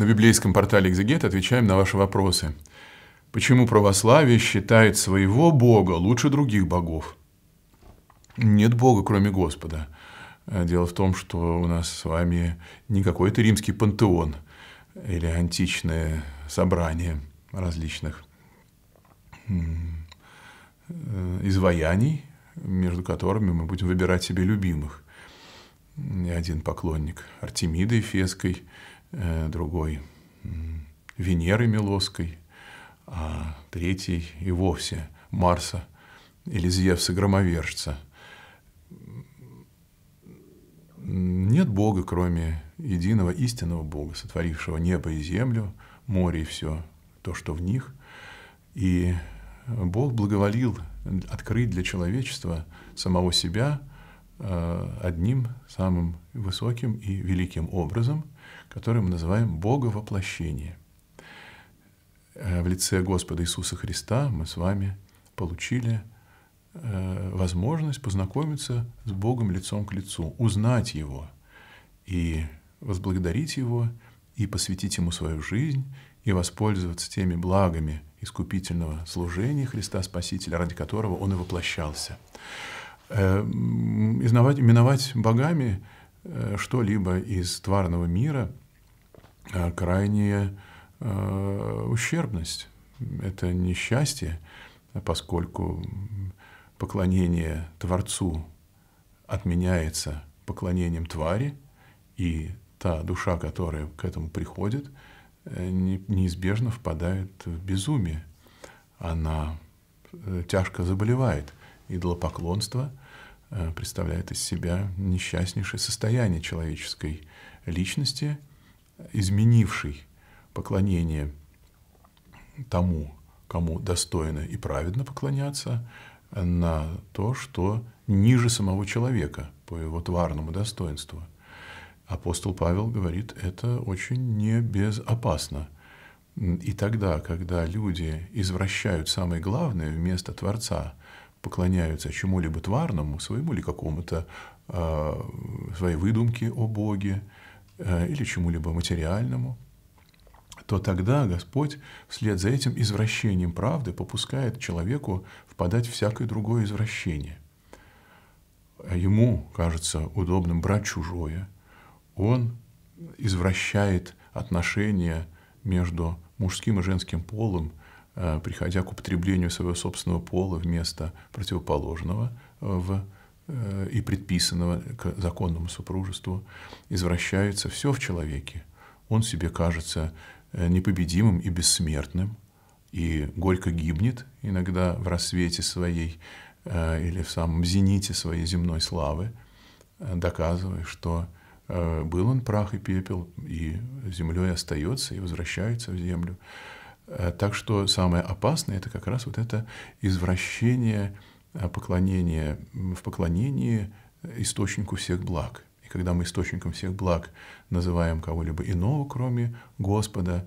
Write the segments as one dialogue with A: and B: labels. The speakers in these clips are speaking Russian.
A: На библейском портале «Экзегет» отвечаем на ваши вопросы. Почему православие считает своего Бога лучше других богов? Нет Бога, кроме Господа. Э, дело в том, что у нас с вами не какой-то римский пантеон или античное собрание различных э, изваяний, между которыми мы будем выбирать себе любимых. Не один поклонник Артемиды Эфесской. Э, другой Венеры Милоской, а третий и вовсе Марса или Зевса Громовержца. Нет Бога, кроме единого истинного Бога, сотворившего небо и землю, море и все то, что в них. И Бог благоволил открыть для человечества самого себя э, одним самым высоким и великим образом, который мы называем Бога воплощение. Э, в лице Господа Иисуса Христа мы с вами получили э, возможность познакомиться с Богом лицом к лицу, узнать Его и возблагодарить Его, и посвятить Ему свою жизнь, и воспользоваться теми благами искупительного служения Христа Спасителя, ради которого Он и воплощался. Э, именовать богами Э, что-либо из тварного мира э, крайняя э, ущербность. Это несчастье, поскольку поклонение Творцу отменяется поклонением твари, и та душа, которая к этому приходит, неизбежно впадает в безумие. Она тяжко заболевает. Идолопоклонство Э, представляет из себя несчастнейшее состояние человеческой личности, изменившей поклонение тому, кому достойно и праведно поклоняться, на то, что ниже самого человека по его тварному достоинству. Апостол Павел говорит, это очень не безопасно. И тогда, когда люди извращают самое главное вместо Творца, поклоняются чему-либо тварному, своему или какому-то, а, своей выдумке о Боге э, или чему-либо материальному, то тогда Господь вслед за этим извращением правды попускает человеку впадать в всякое другое извращение. Ему кажется удобным брать чужое. Он извращает отношения между мужским и женским полом – Э, приходя к употреблению своего собственного пола вместо противоположного э, в, э, и предписанного к законному супружеству, извращается все в человеке. Он себе кажется непобедимым и бессмертным, и горько гибнет иногда в рассвете своей или в самом зените своей земной славы, доказывая, что был он прах и пепел, и землей остается, и возвращается в землю. Э, так что самое опасное – это как раз вот это извращение э, поклонения, в поклонении э, источнику всех благ. И когда мы источником всех благ называем кого-либо иного, кроме Господа,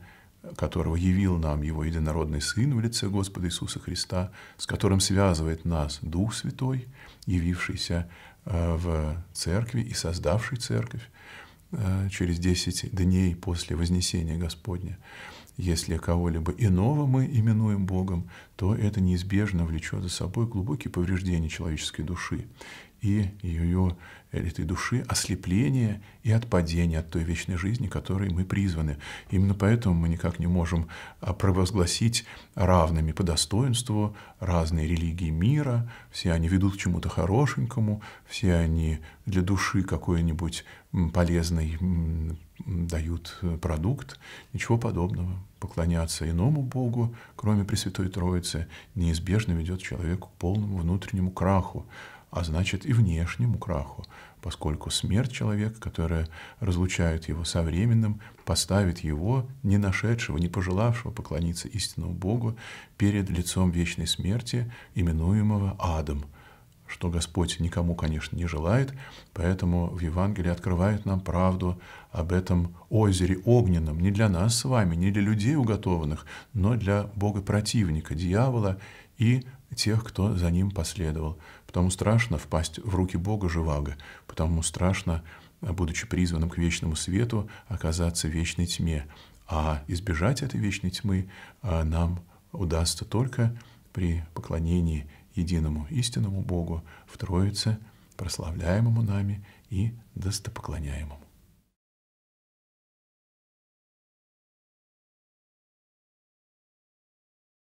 A: которого явил нам Его единородный Сын в лице Господа Иисуса Христа, с которым связывает нас Дух Святой, явившийся в церкви и создавший церковь через 10 дней после Вознесения Господня – если кого-либо иного мы именуем Богом, то это неизбежно влечет за собой глубокие повреждения человеческой души и ее этой души ослепление и отпадение от той вечной жизни, которой мы призваны. Именно поэтому мы никак не можем а, провозгласить равными по достоинству разные религии мира, все они ведут к чему-то хорошенькому, все они для души какой-нибудь полезный дают э, продукт, ничего подобного. Поклоняться иному Богу, кроме Пресвятой Троицы, неизбежно ведет человека к полному внутреннему краху, а значит и внешнему краху, поскольку смерть человека, которая разлучает его со временем, поставит его, не нашедшего, не пожелавшего поклониться истинному Богу, перед лицом вечной смерти, именуемого адом, что Господь никому, конечно, не желает, поэтому в Евангелии открывает нам правду об этом озере огненном, не для нас с вами, не для людей уготованных, но для Бога противника, дьявола и тех, кто за ним последовал. Потому страшно впасть в руки Бога живаго, потому страшно, будучи призванным к вечному свету, оказаться в вечной тьме. А избежать этой вечной тьмы а, нам удастся только при поклонении единому истинному Богу в Троице, прославляемому нами и достопоклоняемому.